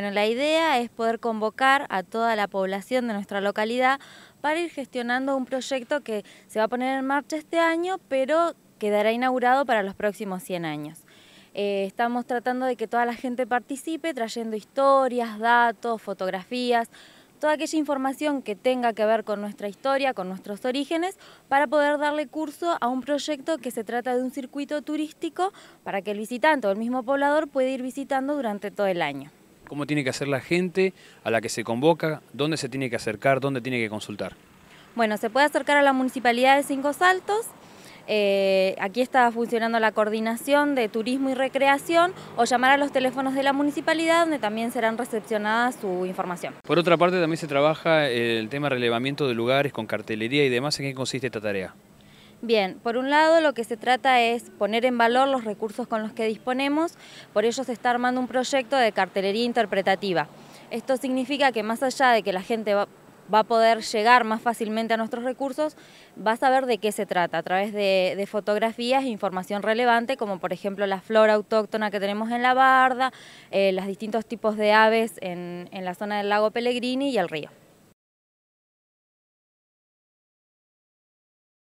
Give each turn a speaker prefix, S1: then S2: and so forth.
S1: Bueno, la idea es poder convocar a toda la población de nuestra localidad para ir gestionando un proyecto que se va a poner en marcha este año, pero quedará inaugurado para los próximos 100 años. Eh, estamos tratando de que toda la gente participe, trayendo historias, datos, fotografías, toda aquella información que tenga que ver con nuestra historia, con nuestros orígenes, para poder darle curso a un proyecto que se trata de un circuito turístico para que el visitante o el mismo poblador pueda ir visitando durante todo el año
S2: cómo tiene que hacer la gente a la que se convoca, dónde se tiene que acercar, dónde tiene que consultar.
S1: Bueno, se puede acercar a la Municipalidad de Cinco Saltos, eh, aquí está funcionando la coordinación de turismo y recreación o llamar a los teléfonos de la municipalidad donde también serán recepcionadas su información.
S2: Por otra parte también se trabaja el tema relevamiento de lugares con cartelería y demás. ¿En qué consiste esta tarea?
S1: Bien, por un lado lo que se trata es poner en valor los recursos con los que disponemos, por ello se está armando un proyecto de cartelería interpretativa. Esto significa que más allá de que la gente va, a poder llegar más fácilmente a nuestros recursos, va a saber de qué se trata a través de, fotografías e información relevante, como por ejemplo la flora autóctona que tenemos en la barda, eh, los distintos tipos de aves en la zona del lago Pellegrini y el río.